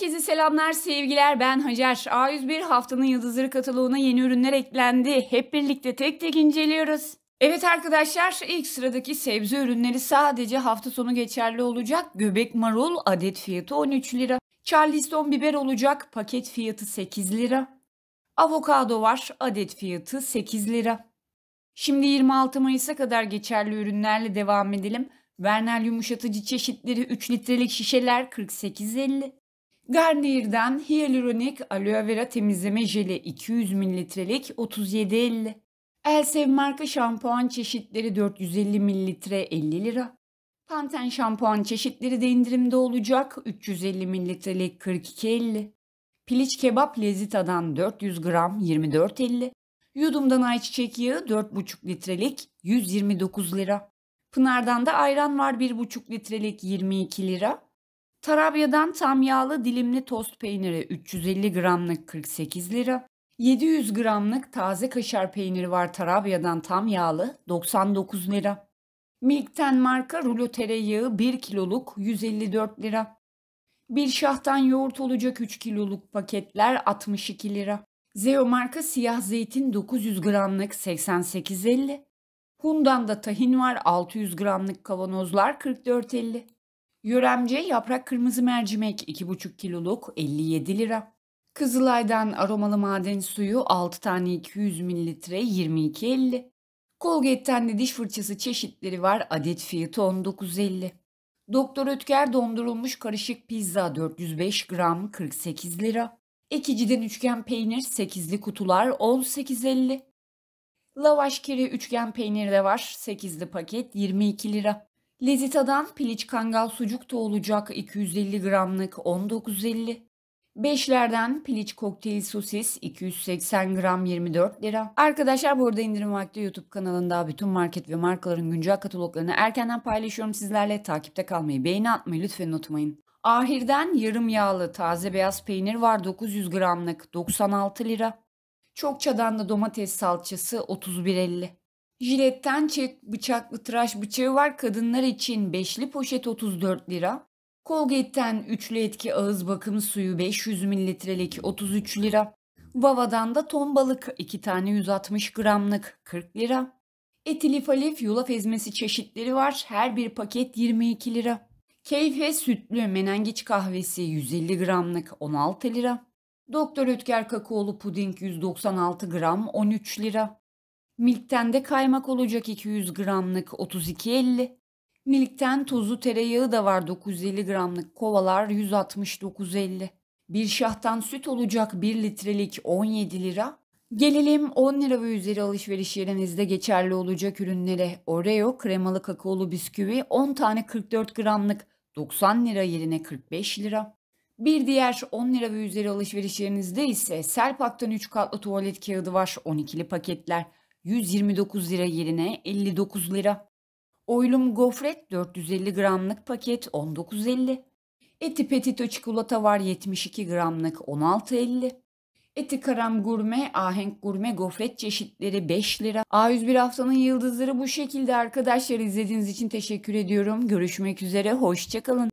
Herkese selamlar, sevgiler. Ben Hacer. A101 haftanın yıldızları kataloğuna yeni ürünler eklendi. Hep birlikte tek tek inceliyoruz. Evet arkadaşlar ilk sıradaki sebze ürünleri sadece hafta sonu geçerli olacak. Göbek marul adet fiyatı 13 lira. Charleston biber olacak paket fiyatı 8 lira. Avokado var adet fiyatı 8 lira. Şimdi 26 Mayıs'a kadar geçerli ürünlerle devam edelim. Vernal yumuşatıcı çeşitleri 3 litrelik şişeler 48.50. Garnier'den hyaluronik aloe vera temizleme jeli 200 mililitrelik 37.50. Elsev marka şampuan çeşitleri 450 mililitre 50 lira. Panten şampuan çeşitleri de indirimde olacak 350 mililitrelik 42.50. Piliç kebap lezitadan 400 gram 24.50. Yudumdan ayçiçek yağı 4,5 litrelik 129 lira. Pınar'dan da ayran var 1,5 litrelik 22 lira. Tarabya'dan tam yağlı dilimli tost peyniri 350 gramlık 48 lira. 700 gramlık taze kaşar peyniri var Tarabya'dan tam yağlı 99 lira. Milk'ten marka rulo tereyağı 1 kiloluk 154 lira. Bir şahtan yoğurt olacak 3 kiloluk paketler 62 lira. Zeo marka siyah zeytin 900 gramlık 88.50. Hundan da tahin var 600 gramlık kavanozlar 44.50. Yöremce yaprak kırmızı mercimek 2,5 kiloluk 57 lira. Kızılay'dan aromalı maden suyu 6 tane 200 mililitre 22.50. Colgate'ten de diş fırçası çeşitleri var. Adet fiyatı 19.50. Doktor Ötker dondurulmuş karışık pizza 405 gram 48 lira. Ekiciden üçgen peynir 8'li kutular 18.50. Lavaş kiri üçgen peynir de var 8'li paket 22 lira. Lezita'dan piliç kangal sucuk da olacak 250 gramlık 19.50. Beşlerden piliç kokteyl sosis 280 gram 24 lira. Arkadaşlar bu arada indirim vakti YouTube kanalında bütün market ve markaların güncel kataloglarını erkenden paylaşıyorum sizlerle. Takipte kalmayı, beğeni atmayı lütfen unutmayın. Ahir'den yarım yağlı taze beyaz peynir var 900 gramlık 96 lira. Çokça'dan da domates salçası 31.50. Jiletten çek, bıçaklı tıraş bıçağı var kadınlar için 5'li poşet 34 lira. Colgate'den üçlü etki ağız bakım suyu 500 mililitrelik 33 lira. Vava'dan da ton balık 2 tane 160 gramlık 40 lira. Etilif alif yulaf ezmesi çeşitleri var. Her bir paket 22 lira. Keyfe sütlü menengiç kahvesi 150 gramlık 16 lira. Doktor Ötker kakaolu puding 196 gram 13 lira. Milk'ten de kaymak olacak 200 gramlık 32.50. Milk'ten tozu tereyağı da var 950 gramlık kovalar 169.50. Bir şahtan süt olacak 1 litrelik 17 lira. Gelelim 10 lira ve üzeri alışveriş yerinizde geçerli olacak ürünlere. Oreo kremalı kakaolu bisküvi 10 tane 44 gramlık 90 lira yerine 45 lira. Bir diğer 10 lira ve üzeri alışveriş yerinizde ise Selpak'tan 3 katlı tuvalet kağıdı var 12'li paketler 129 lira yerine 59 lira. Oylum gofret 450 gramlık paket 19.50. Eti Petito çikolata var 72 gramlık 16.50. Eti Karam Gurme, Ahenk Gurme gofret çeşitleri 5 lira. A101 haftanın yıldızları bu şekilde arkadaşlar izlediğiniz için teşekkür ediyorum. Görüşmek üzere, hoşçakalın.